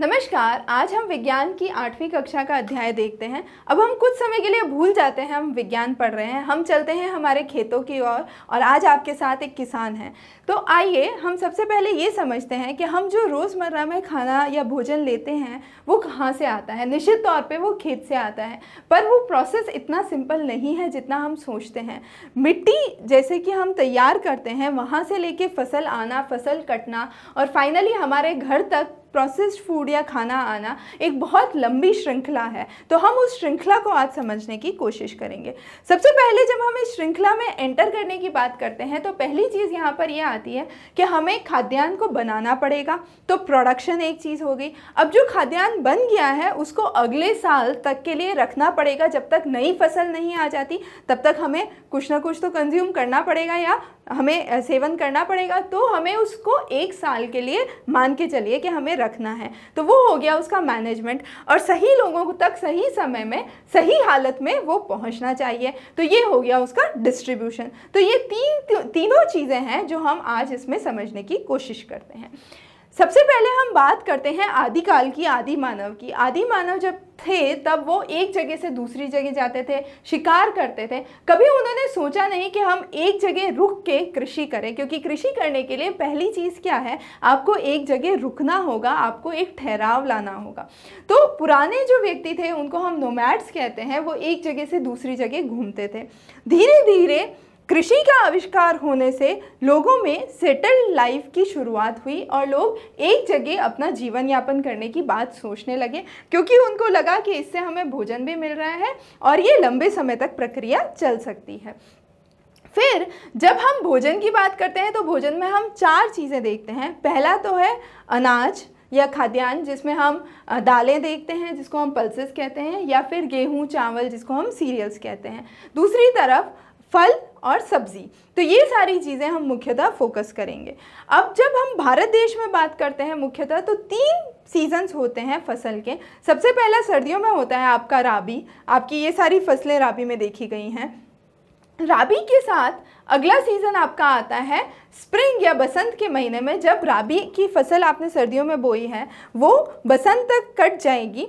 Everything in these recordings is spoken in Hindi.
नमस्कार आज हम विज्ञान की आठवीं कक्षा का अध्याय देखते हैं अब हम कुछ समय के लिए भूल जाते हैं हम विज्ञान पढ़ रहे हैं हम चलते हैं हमारे खेतों की ओर और, और आज आपके साथ एक किसान है तो आइए हम सबसे पहले ये समझते हैं कि हम जो रोज़मर्रा में खाना या भोजन लेते हैं वो कहाँ से आता है निश्चित तौर पर वो खेत से आता है पर वो प्रोसेस इतना सिंपल नहीं है जितना हम सोचते हैं मिट्टी जैसे कि हम तैयार करते हैं वहाँ से लेके फसल आना फसल कटना और फाइनली हमारे घर तक प्रोसेस्ड फूड या खाना आना एक बहुत लंबी श्रृंखला है तो हम उस श्रृंखला को आज समझने की कोशिश करेंगे सबसे पहले जब हम इस श्रृंखला में एंटर करने की बात करते हैं तो पहली चीज़ यहाँ पर यह आती है कि हमें खाद्यान्न को बनाना पड़ेगा तो प्रोडक्शन एक चीज़ हो गई अब जो खाद्यान्न बन गया है उसको अगले साल तक के लिए रखना पड़ेगा जब तक नई फसल नहीं आ जाती तब तक हमें कुछ ना कुछ तो कंज्यूम करना पड़ेगा या हमें सेवन करना पड़ेगा तो हमें उसको एक साल के लिए मान के चलिए कि हमें रखना है तो वो हो गया उसका मैनेजमेंट और सही लोगों तक सही समय में सही हालत में वो पहुंचना चाहिए तो ये हो गया उसका डिस्ट्रीब्यूशन तो ये तीन तीनों चीज़ें हैं जो हम आज इसमें समझने की कोशिश करते हैं सबसे पहले हम बात करते हैं आदिकाल की आदि मानव की आदि मानव जब थे तब वो एक जगह से दूसरी जगह जाते थे शिकार करते थे कभी उन्होंने सोचा नहीं कि हम एक जगह रुक के कृषि करें क्योंकि कृषि करने के लिए पहली चीज़ क्या है आपको एक जगह रुकना होगा आपको एक ठहराव लाना होगा तो पुराने जो व्यक्ति थे उनको हम नोमैट्स कहते हैं वो एक जगह से दूसरी जगह घूमते थे धीरे धीरे कृषि का आविष्कार होने से लोगों में सेटल लाइफ की शुरुआत हुई और लोग एक जगह अपना जीवन यापन करने की बात सोचने लगे क्योंकि उनको लगा कि इससे हमें भोजन भी मिल रहा है और ये लंबे समय तक प्रक्रिया चल सकती है फिर जब हम भोजन की बात करते हैं तो भोजन में हम चार चीज़ें देखते हैं पहला तो है अनाज या खाद्यान्न जिसमें हम दालें देखते हैं जिसको हम पल्सेस कहते हैं या फिर गेहूं चावल जिसको हम सीरियल्स कहते हैं दूसरी तरफ फल और सब्जी तो ये सारी चीज़ें हम मुख्यतः फोकस करेंगे अब जब हम भारत देश में बात करते हैं मुख्यतः तो तीन सीजन्स होते हैं फसल के सबसे पहला सर्दियों में होता है आपका राबी आपकी ये सारी फसलें राबी में देखी गई हैं राबी के साथ अगला सीज़न आपका आता है स्प्रिंग या बसंत के महीने में जब राबी की फसल आपने सर्दियों में बोई है वो बसंत तक कट जाएगी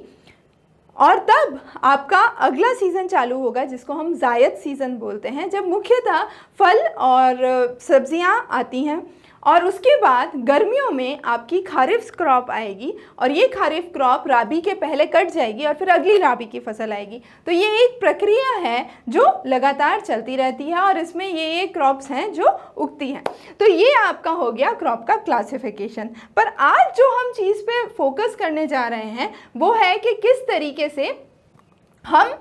और तब आपका अगला सीज़न चालू होगा जिसको हम जायद सीज़न बोलते हैं जब मुख्यतः फल और सब्जियां आती हैं और उसके बाद गर्मियों में आपकी खारिफ क्रॉप आएगी और ये खारिफ क्रॉप राबी के पहले कट जाएगी और फिर अगली राबी की फसल आएगी तो ये एक प्रक्रिया है जो लगातार चलती रहती है और इसमें ये ये क्रॉप्स हैं जो उगती हैं तो ये आपका हो गया क्रॉप का क्लासिफिकेशन पर आज जो हम चीज़ पे फोकस करने जा रहे हैं वो है कि किस तरीके से हम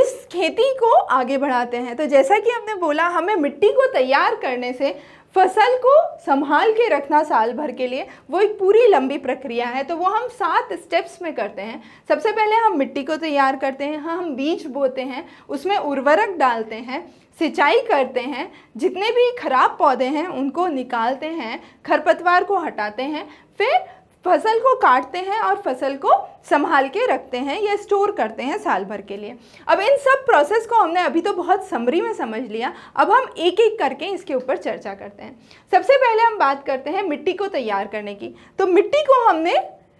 इस खेती को आगे बढ़ाते हैं तो जैसा कि हमने बोला हमें मिट्टी को तैयार करने से फसल को संभाल के रखना साल भर के लिए वो एक पूरी लंबी प्रक्रिया है तो वो हम सात स्टेप्स में करते हैं सबसे पहले हम मिट्टी को तैयार करते हैं हाँ हम बीज बोते हैं उसमें उर्वरक डालते हैं सिंचाई करते हैं जितने भी खराब पौधे हैं उनको निकालते हैं खरपतवार को हटाते हैं फिर फसल को काटते हैं और फसल को संभाल के रखते हैं या स्टोर करते हैं साल भर के लिए अब इन सब प्रोसेस को हमने अभी तो बहुत समरी में समझ लिया अब हम एक एक करके इसके ऊपर चर्चा करते हैं सबसे पहले हम बात करते हैं मिट्टी को तैयार करने की तो मिट्टी को हमने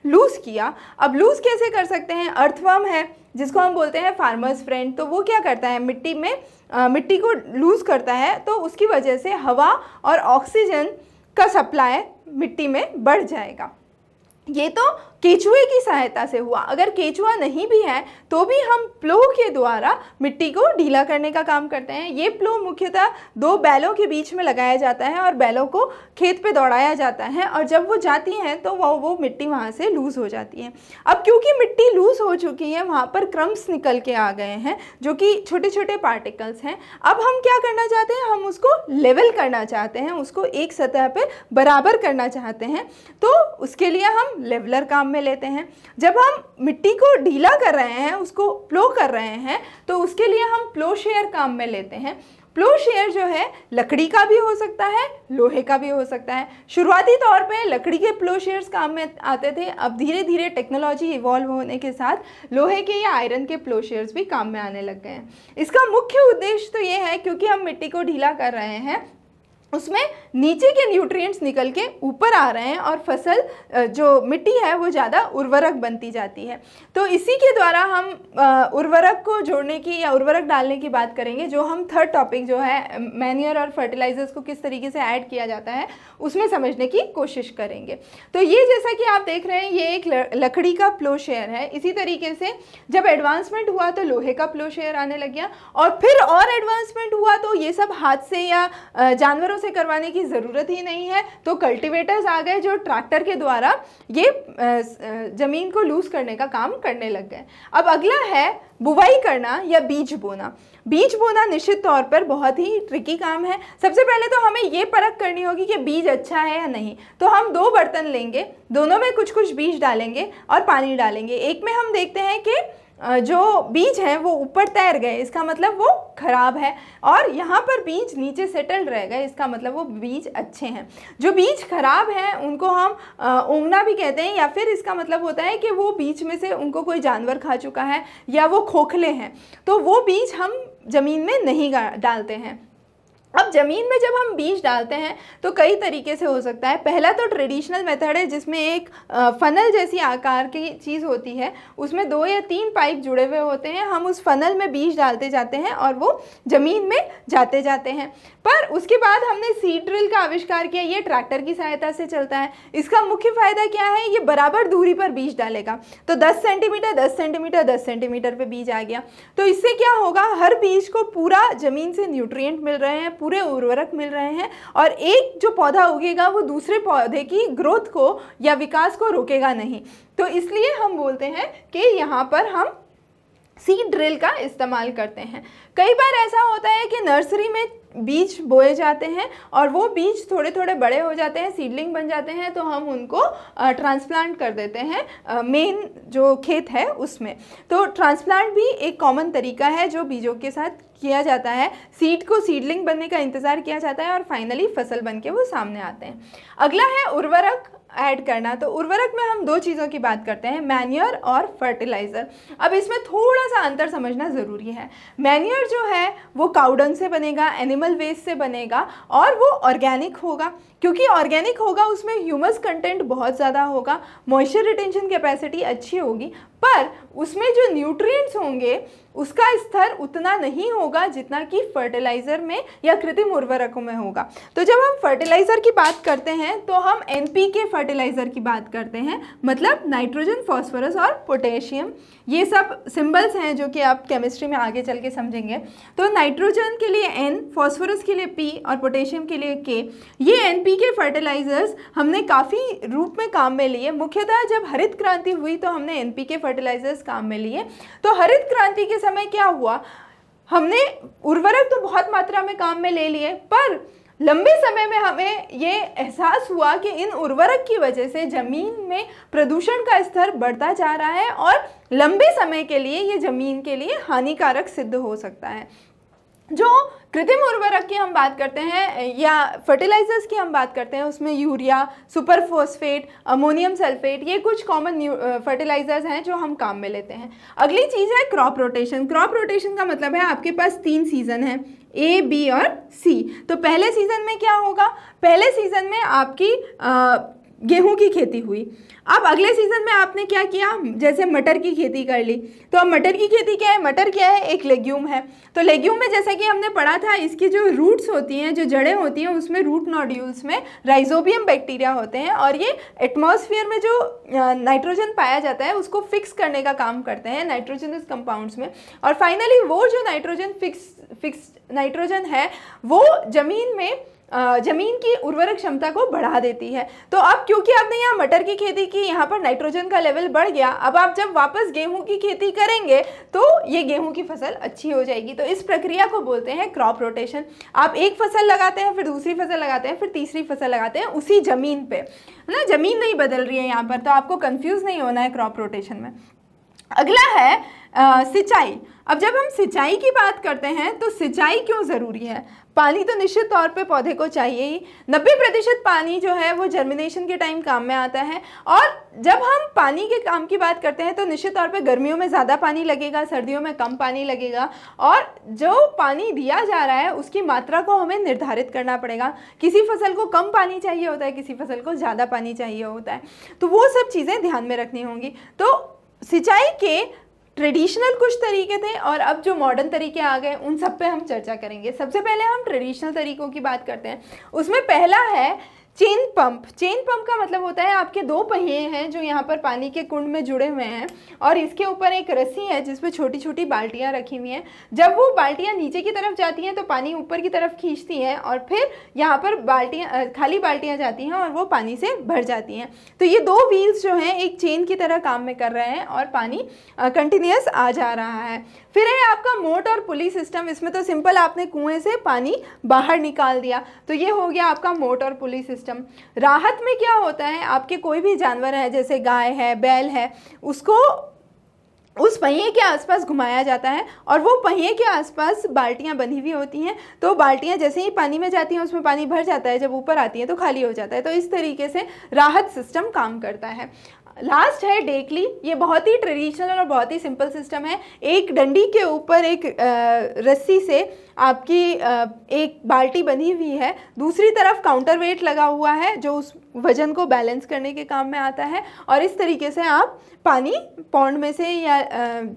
लूज़ किया अब लूज़ कैसे कर सकते हैं अर्थवर्म है जिसको हम बोलते हैं फार्मर्स फ्रेंड तो वो क्या करता है मिट्टी में आ, मिट्टी को लूज़ करता है तो उसकी वजह से हवा और ऑक्सीजन का सप्लाई मिट्टी में बढ़ जाएगा ये तो केचुए की सहायता से हुआ अगर केचुआ नहीं भी है तो भी हम प्लो के द्वारा मिट्टी को ढीला करने का काम करते हैं ये प्लो मुख्यतः दो बैलों के बीच में लगाया जाता है और बैलों को खेत पे दौड़ाया जाता है और जब वो जाती हैं तो वो वो मिट्टी वहाँ से लूज़ हो जाती है अब क्योंकि मिट्टी लूज़ हो चुकी है वहाँ पर क्रम्स निकल के आ गए हैं जो कि छोटे छोटे पार्टिकल्स हैं अब हम क्या करना चाहते हैं हम उसको लेवल करना चाहते हैं उसको एक सतह पर बराबर करना चाहते हैं तो उसके लिए हम लेवलर काम में लेते हैं जब हम मिट्टी को ढीला कर रहे हैं उसको प्लो कर रहे हैं तो उसके लिए हम प्लो शेयर काम में लेते हैं प्लो शेयर जो है लकड़ी का भी हो सकता है लोहे का भी हो सकता है शुरुआती तौर पे लकड़ी के प्लो शेयर्स काम में आते थे अब धीरे धीरे टेक्नोलॉजी इवॉल्व होने के साथ लोहे के या आयरन के प्लो शेयर्स भी काम में आने लग गए हैं इसका मुख्य उद्देश्य तो ये है क्योंकि हम मिट्टी को ढीला कर रहे हैं उसमें नीचे के न्यूट्रिएंट्स निकल के ऊपर आ रहे हैं और फसल जो मिट्टी है वो ज़्यादा उर्वरक बनती जाती है तो इसी के द्वारा हम उर्वरक को जोड़ने की या उर्वरक डालने की बात करेंगे जो हम थर्ड टॉपिक जो है मैन्यर और फर्टिलाइजर्स को किस तरीके से ऐड किया जाता है उसमें समझने की कोशिश करेंगे तो ये जैसा कि आप देख रहे हैं ये एक लकड़ी का प्लो शेयर है इसी तरीके से जब एडवांसमेंट हुआ तो लोहे का प्लो शेयर आने लग गया और फिर और एडवांसमेंट हुआ तो ये सब हाथ से या जानवरों से करवाने की ज़रूरत ही नहीं है तो कल्टिवेटर्स आ गए जो ट्रैक्टर के द्वारा ये ज़मीन को लूज़ करने का काम करने लग गए अब अगला है बुवाई करना या बीज बोना बीज बोना निश्चित तौर पर बहुत ही ट्रिकी काम है सबसे पहले तो हमें ये परख करनी होगी कि बीज अच्छा है या नहीं तो हम दो बर्तन लेंगे दोनों में कुछ कुछ बीज डालेंगे और पानी डालेंगे एक में हम देखते हैं कि जो बीज हैं वो ऊपर तैर गए इसका मतलब वो खराब है और यहाँ पर बीज नीचे सेटल्ड रह गए इसका मतलब वो बीज अच्छे हैं जो बीज खराब हैं उनको हम ओंगना भी कहते हैं या फिर इसका मतलब होता है कि वो बीज में से उनको कोई जानवर खा चुका है या वो खोखले हैं तो वो बीज हम ज़मीन में नहीं डालते हैं अब ज़मीन में जब हम बीज डालते हैं तो कई तरीके से हो सकता है पहला तो ट्रेडिशनल मेथड है जिसमें एक फ़नल जैसी आकार की चीज़ होती है उसमें दो या तीन पाइप जुड़े हुए होते हैं हम उस फ़नल में बीज डालते जाते हैं और वो ज़मीन में जाते जाते हैं पर उसके बाद हमने सीड ड्रिल का आविष्कार किया ये ट्रैक्टर की सहायता से चलता है इसका मुख्य फायदा क्या है ये बराबर दूरी पर बीज डालेगा तो 10 सेंटीमीटर 10 सेंटीमीटर 10 सेंटीमीटर पे बीज आ गया तो इससे क्या होगा हर बीज को पूरा ज़मीन से न्यूट्रिएंट मिल रहे हैं पूरे उर्वरक मिल रहे हैं और एक जो पौधा उगेगा वो दूसरे पौधे की ग्रोथ को या विकास को रोकेगा नहीं तो इसलिए हम बोलते हैं कि यहाँ पर हम सीड ड्रिल का इस्तेमाल करते हैं कई बार ऐसा होता है कि नर्सरी में बीज बोए जाते हैं और वो बीज थोड़े थोड़े बड़े हो जाते हैं सीडलिंग बन जाते हैं तो हम उनको ट्रांसप्लांट कर देते हैं मेन जो खेत है उसमें तो ट्रांसप्लांट भी एक कॉमन तरीका है जो बीजों के साथ किया जाता है सीड को सीडलिंग बनने का इंतज़ार किया जाता है और फाइनली फसल बन के वो सामने आते हैं अगला है उर्वरक ऐड करना तो उर्वरक में हम दो चीज़ों की बात करते हैं मैन्यर और फर्टिलाइज़र अब इसमें थोड़ा सा अंतर समझना ज़रूरी है मैन्योर जो है वो काउडन से बनेगा एनिमल वेस्ट से बनेगा और वो ऑर्गेनिक होगा क्योंकि ऑर्गेनिक होगा उसमें ह्यूमस कंटेंट बहुत ज़्यादा होगा मॉइस्चर रिटेंशन कैपेसिटी अच्छी होगी पर उसमें जो न्यूट्रिएंट्स होंगे उसका स्तर उतना नहीं होगा जितना कि फर्टिलाइज़र में या कृत्रिम उर्वरकों में होगा तो जब हम फर्टिलाइज़र की बात करते हैं तो हम एन के फर्टिलाइज़र की बात करते हैं मतलब नाइट्रोजन फॉस्फोरस और पोटेशियम ये सब सिंबल्स हैं जो कि आप केमिस्ट्री में आगे चल के समझेंगे तो नाइट्रोजन के लिए एन फॉस्फोरस के लिए पी और पोटेशियम के लिए के ये एन के फर्टिलाइज़र्स हमने काफ़ी रूप में काम में लिए मुख्यतः जब हरित क्रांति हुई तो हमने एन के फर्टिलाइजर्स काम में लिए तो हरित क्रांति के समय क्या हुआ हमने उर्वरक तो बहुत मात्रा में काम में ले लिए पर लंबे समय में हमें ये एहसास हुआ कि इन उर्वरक की वजह से ज़मीन में प्रदूषण का स्तर बढ़ता जा रहा है और लंबे समय के लिए ये ज़मीन के लिए हानिकारक सिद्ध हो सकता है जो कृत्रिम उर्वरक की हम बात करते हैं या फर्टिलाइजर्स की हम बात करते हैं उसमें urea super phosphate ammonium sulphate ये कुछ कॉमन फर्टिलाइजर्स हैं जो हम काम में लेते हैं अगली चीज़ है क्रॉप रोटेशन क्रॉप रोटेशन का मतलब है आपके पास तीन सीज़न है ए बी और सी तो पहले सीज़न में क्या होगा पहले सीज़न में आपकी आ, गेहूं की खेती हुई अब अगले सीज़न में आपने क्या किया जैसे मटर की खेती कर ली तो अब मटर की खेती क्या है मटर क्या है एक लेग्यूम है तो लेग्यूम में जैसा कि हमने पढ़ा था इसकी जो रूट्स होती हैं जो जड़ें होती हैं उसमें रूट नॉड्यूल्स में राइजोबियम बैक्टीरिया होते हैं और ये एटमोसफियर में जो नाइट्रोजन पाया जाता है उसको फिक्स करने का काम करते हैं नाइट्रोजनस कंपाउंड्स में और फाइनली वो जो नाइट्रोजन फिक्स फिक्स नाइट्रोजन है वो ज़मीन में ज़मीन की उर्वरक क्षमता को बढ़ा देती है तो अब क्योंकि आपने यहाँ मटर की खेती की यहाँ पर नाइट्रोजन का लेवल बढ़ गया अब आप जब वापस गेहूँ की खेती करेंगे तो ये गेहूँ की फसल अच्छी हो जाएगी तो इस प्रक्रिया को बोलते हैं क्रॉप रोटेशन आप एक फसल लगाते हैं फिर दूसरी फसल लगाते हैं फिर तीसरी फसल लगाते हैं उसी ज़मीन पर है ना ज़मीन नहीं बदल रही है यहाँ पर तो आपको कन्फ्यूज़ नहीं होना है क्रॉप रोटेशन में अगला है सिंचाई अब जब हम सिंचाई की बात करते हैं तो सिंचाई क्यों ज़रूरी है पानी तो निश्चित तौर पे पौधे को चाहिए ही नब्बे प्रतिशत पानी जो है वो जर्मिनेशन के टाइम काम में आता है और जब हम पानी के काम की बात करते हैं तो निश्चित तौर पे गर्मियों में ज़्यादा पानी लगेगा सर्दियों में कम पानी लगेगा और जो पानी दिया जा रहा है उसकी मात्रा को हमें निर्धारित करना पड़ेगा किसी फसल को कम पानी चाहिए होता है किसी फसल को ज़्यादा पानी चाहिए होता है तो वो सब चीज़ें ध्यान में रखनी होंगी तो सिंचाई के ट्रेडिशनल कुछ तरीके थे और अब जो मॉडर्न तरीके आ गए उन सब पे हम चर्चा करेंगे सबसे पहले हम ट्रेडिशनल तरीकों की बात करते हैं उसमें पहला है चेन पंप चेन पंप का मतलब होता है आपके दो पहिए हैं जो यहाँ पर पानी के कुंड में जुड़े हुए हैं और इसके ऊपर एक रस्सी है जिसपे छोटी छोटी बाल्टियाँ रखी हुई हैं जब वो बाल्टियाँ नीचे की तरफ जाती हैं तो पानी ऊपर की तरफ खींचती हैं और फिर यहाँ पर बाल्टियाँ खाली बाल्टियाँ जाती हैं और वो पानी से भर जाती हैं तो ये दो व्हील्स जो हैं एक चेन की तरह काम में कर रहे हैं और पानी कंटिन्यूस आ जा रहा है फिर है आपका मोट और पुली सिस्टम इसमें तो सिंपल आपने कुएँ से पानी बाहर निकाल दिया तो ये हो गया आपका मोट और पुली सिस्टम सिस्टम राहत में क्या होता है आपके कोई भी जानवर है जैसे गाय है बैल है उसको उस पहिए के आसपास घुमाया जाता है और वो पहिए के आसपास बाल्टियाँ बनी हुई होती हैं तो बाल्टियाँ जैसे ही पानी में जाती हैं उसमें पानी भर जाता है जब ऊपर आती हैं तो खाली हो जाता है तो इस तरीके से राहत सिस्टम काम करता है लास्ट है डेकली ये बहुत ही ट्रेडिशनल और बहुत ही सिंपल सिस्टम है एक डंडी के ऊपर एक रस्सी से आपकी एक बाल्टी बनी हुई है दूसरी तरफ काउंटर वेट लगा हुआ है जो उस वजन को बैलेंस करने के काम में आता है और इस तरीके से आप पानी पौंड में से या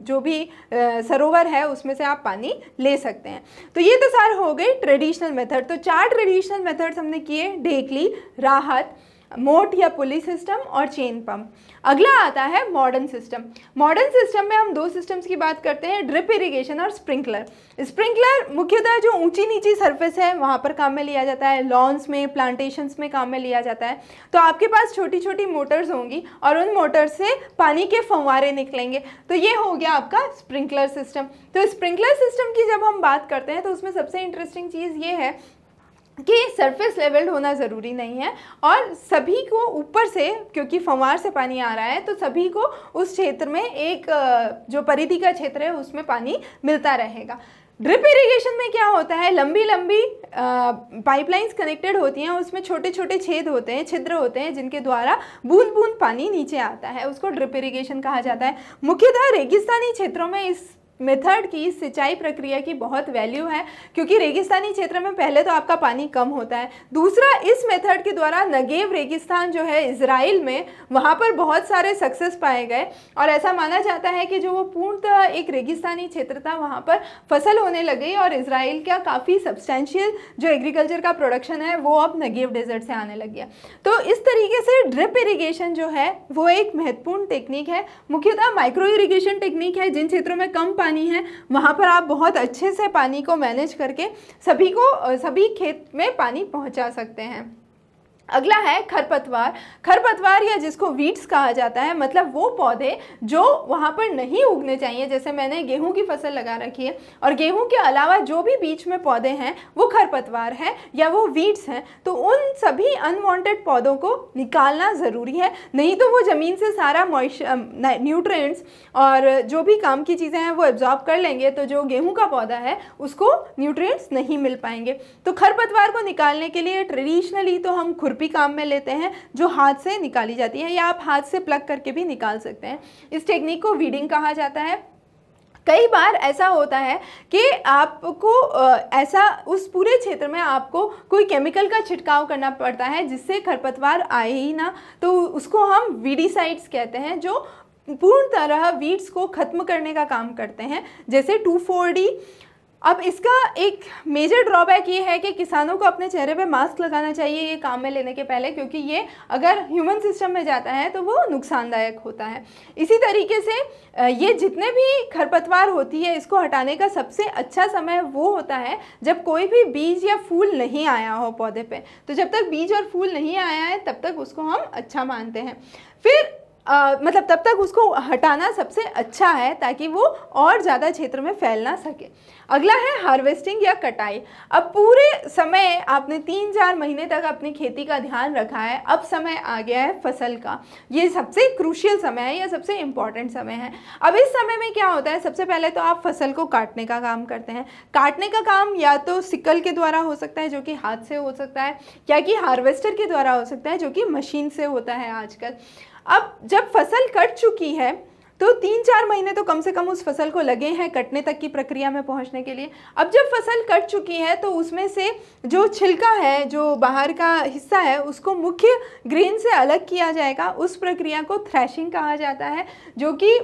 जो भी सरोवर है उसमें से आप पानी ले सकते हैं तो ये तो सार हो गए ट्रेडिशनल मेथड तो चार ट्रेडिशनल मेथड्स हमने किए डेकली राहत मोट या पुली सिस्टम और चेन पंप अगला आता है मॉडर्न सिस्टम मॉडर्न सिस्टम में हम दो सिस्टम्स की बात करते हैं ड्रिप इरिगेशन और स्प्रिंकलर स्प्रिंकलर मुख्यतः जो ऊंची नीची सरफेस है वहाँ पर काम में लिया जाता है लॉन्स में प्लांटेशंस में काम में लिया जाता है तो आपके पास छोटी छोटी मोटर्स होंगी और उन मोटर्स से पानी के फंवारे निकलेंगे तो ये हो गया आपका स्प्रिंकलर सिस्टम तो स्प्रिंकलर सिस्टम की जब हम बात करते हैं तो उसमें सबसे इंटरेस्टिंग चीज़ ये है कि सरफेस लेवल्ड होना ज़रूरी नहीं है और सभी को ऊपर से क्योंकि फंवार से पानी आ रहा है तो सभी को उस क्षेत्र में एक जो परिधि का क्षेत्र है उसमें पानी मिलता रहेगा ड्रिप इरिगेशन में क्या होता है लंबी लंबी पाइपलाइंस कनेक्टेड होती हैं उसमें छोटे छोटे छेद होते हैं छिद्र होते हैं जिनके द्वारा बूंद बूंद पानी नीचे आता है उसको ड्रिप इरिगेशन कहा जाता है मुख्यतः रेगिस्तानी क्षेत्रों में इस मेथड की सिंचाई प्रक्रिया की बहुत वैल्यू है क्योंकि रेगिस्तानी क्षेत्र में पहले तो आपका पानी कम होता है दूसरा इस मेथड के द्वारा नगेव रेगिस्तान जो है इसराइल में वहाँ पर बहुत सारे सक्सेस पाए गए और ऐसा माना जाता है कि जो वो पूर्णतः एक रेगिस्तानी क्षेत्र था वहाँ पर फसल होने लग गई और इसराइल का काफ़ी सब्सटैंशियल जो एग्रीकल्चर का प्रोडक्शन है वो अब नगेव डेजर्ट से आने लग गया तो इस तरीके से ड्रिप इरीगेशन जो है वो एक महत्वपूर्ण टेक्निक है मुख्यतः माइक्रो इरीगेशन टेक्निक है जिन क्षेत्रों में कम पानी है वहाँ पर आप बहुत अच्छे से पानी को मैनेज करके सभी को सभी खेत में पानी पहुँचा सकते हैं अगला है खरपतवार खरपतवार या जिसको वीट्स कहा जाता है मतलब वो पौधे जो वहाँ पर नहीं उगने चाहिए जैसे मैंने गेहूं की फसल लगा रखी है और गेहूं के अलावा जो भी बीच में पौधे हैं वो खरपतवार हैं या वो वीट्स हैं तो उन सभी अनवांटेड पौधों को निकालना ज़रूरी है नहीं तो वो ज़मीन से सारा मॉइश न्यूट्रेंट्स और जो भी काम की चीज़ें हैं वो एब्जॉर्ब कर लेंगे तो जो गेहूँ का पौधा है उसको न्यूट्रेंट्स नहीं मिल पाएंगे तो खरपतवार को निकालने के लिए ट्रेडिशनली तो हम खुर खुरपी काम में लेते हैं जो हाथ से निकाली जाती है या आप हाथ से प्लग करके भी निकाल सकते हैं इस टेक्निक को वीडिंग कहा जाता है कई बार ऐसा होता है कि आपको ऐसा उस पूरे क्षेत्र में आपको कोई केमिकल का छिड़काव करना पड़ता है जिससे खरपतवार आए ही ना तो उसको हम वीडीसाइड्स कहते हैं जो पूर्ण तरह वीड्स को ख़त्म करने का काम करते हैं जैसे टू फोर डी अब इसका एक मेजर ड्रॉबैक ये है कि किसानों को अपने चेहरे पे मास्क लगाना चाहिए ये काम में लेने के पहले क्योंकि ये अगर ह्यूमन सिस्टम में जाता है तो वो नुकसानदायक होता है इसी तरीके से ये जितने भी खरपतवार होती है इसको हटाने का सबसे अच्छा समय वो होता है जब कोई भी बीज या फूल नहीं आया हो पौधे पर तो जब तक बीज और फूल नहीं आया है तब तक उसको हम अच्छा मानते हैं फिर आ, मतलब तब तक उसको हटाना सबसे अच्छा है ताकि वो और ज़्यादा क्षेत्र में फैल ना सके अगला है हार्वेस्टिंग या कटाई अब पूरे समय आपने तीन चार महीने तक अपनी खेती का ध्यान रखा है अब समय आ गया है फसल का ये सबसे क्रूशियल समय है या सबसे इम्पॉर्टेंट समय है अब इस समय में क्या होता है सबसे पहले तो आप फसल को काटने का काम करते हैं काटने का काम या तो सिकल के द्वारा हो सकता है जो कि हाथ से हो सकता है या कि हार्वेस्टर के द्वारा हो सकता है जो कि मशीन से होता है आजकल अब जब फसल कट चुकी है तो तीन चार महीने तो कम से कम उस फसल को लगे हैं कटने तक की प्रक्रिया में पहुंचने के लिए अब जब फसल कट चुकी है तो उसमें से जो छिलका है जो बाहर का हिस्सा है उसको मुख्य ग्रेन से अलग किया जाएगा उस प्रक्रिया को थ्रैशिंग कहा जाता है जो कि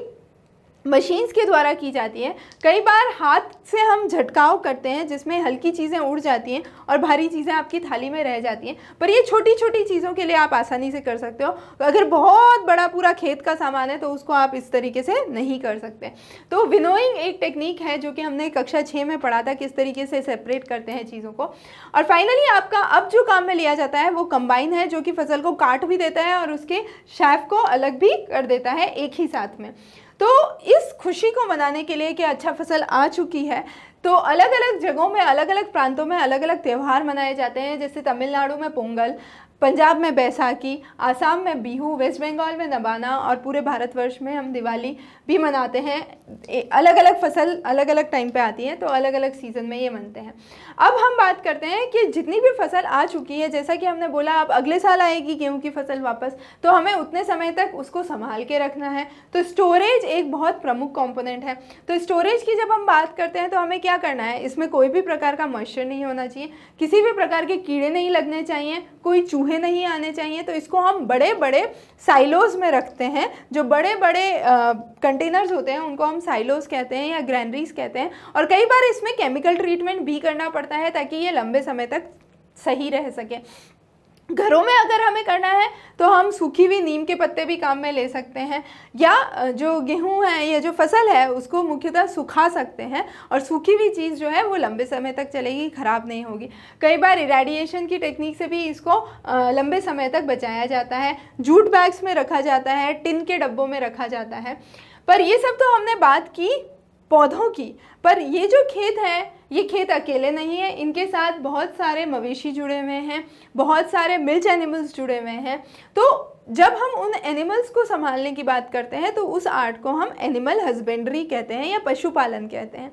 मशीन्स के द्वारा की जाती है कई बार हाथ से हम झटकाव करते हैं जिसमें हल्की चीज़ें उड़ जाती हैं और भारी चीज़ें आपकी थाली में रह जाती हैं पर ये छोटी छोटी चीज़ों के लिए आप आसानी से कर सकते हो अगर बहुत बड़ा पूरा खेत का सामान है तो उसको आप इस तरीके से नहीं कर सकते तो विनोइंग एक टेक्निक है जो कि हमने कक्षा छः में पढ़ा था किस तरीके से सेपरेट करते हैं चीज़ों को और फाइनली आपका अब जो काम में लिया जाता है वो कंबाइन है जो कि फसल को काट भी देता है और उसके शैफ को अलग भी कर देता है एक ही साथ में तो इस खुशी को मनाने के लिए कि अच्छा फसल आ चुकी है तो अलग अलग जगहों में अलग अलग प्रांतों में अलग अलग त्यौहार मनाए जाते हैं जैसे तमिलनाडु में पोंगल पंजाब में बैसाखी आसाम में बिहू वेस्ट बंगाल में नबाना और पूरे भारतवर्ष में हम दिवाली भी मनाते हैं अलग अलग फसल अलग अलग टाइम पे आती है तो अलग अलग सीज़न में ये मनते हैं अब हम बात करते हैं कि जितनी भी फसल आ चुकी है जैसा कि हमने बोला अब अगले साल आएगी गेहूँ की फसल वापस तो हमें उतने समय तक उसको संभाल के रखना है तो स्टोरेज एक बहुत प्रमुख कॉम्पोनेंट है तो स्टोरेज की जब हम बात करते हैं तो हमें क्या करना है इसमें कोई भी प्रकार का मॉइस्चर नहीं होना चाहिए किसी भी प्रकार के कीड़े नहीं लगने चाहिए कोई चूहे चूहे नहीं आने चाहिए तो इसको हम बड़े बड़े साइलोज़ में रखते हैं जो बड़े बड़े कंटेनर्स होते हैं उनको हम साइलोज़ कहते हैं या ग्रैनरीज कहते हैं और कई बार इसमें केमिकल ट्रीटमेंट भी करना पड़ता है ताकि ये लंबे समय तक सही रह सके घरों में अगर हमें करना है तो हम सूखी हुई नीम के पत्ते भी काम में ले सकते हैं या जो गेहूं है या जो फसल है उसको मुख्यतः सुखा सकते हैं और सूखी हुई चीज़ जो है वो लंबे समय तक चलेगी ख़राब नहीं होगी कई बार इरेडिएशन की टेक्निक से भी इसको लंबे समय तक बचाया जाता है जूट बैग्स में रखा जाता है टिन के डब्बों में रखा जाता है पर ये सब तो हमने बात की पौधों की पर ये जो खेत है ये खेत अकेले नहीं है इनके साथ बहुत सारे मवेशी जुड़े हुए हैं बहुत सारे मिल्च एनिमल्स जुड़े हुए हैं तो जब हम उन एनिमल्स को संभालने की बात करते हैं तो उस आर्ट को हम एनिमल हस्बेंड्री कहते हैं या पशुपालन कहते हैं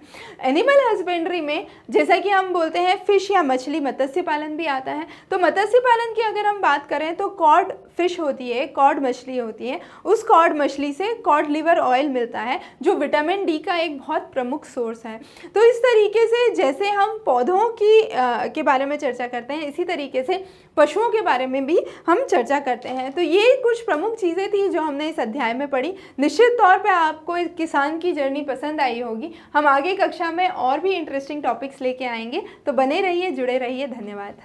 एनिमल हस्बेंड्री में जैसा कि हम बोलते हैं फ़िश या मछली मत्स्य पालन भी आता है तो मत्स्य पालन की अगर हम बात करें तो कॉड फिश होती है कॉड मछली होती है उस कॉड मछली से कॉड लिवर ऑयल मिलता है जो विटामिन डी का एक बहुत प्रमुख सोर्स है तो इस तरीके से जैसे हम पौधों की आ, के बारे में चर्चा करते हैं इसी तरीके से पशुओं के बारे में भी हम चर्चा करते हैं तो ये कुछ प्रमुख चीज़ें थी जो हमने इस अध्याय में पढ़ी निश्चित तौर पर आपको इस किसान की जर्नी पसंद आई होगी हम आगे कक्षा में और भी इंटरेस्टिंग टॉपिक्स लेके आएंगे तो बने रहिए जुड़े रहिए धन्यवाद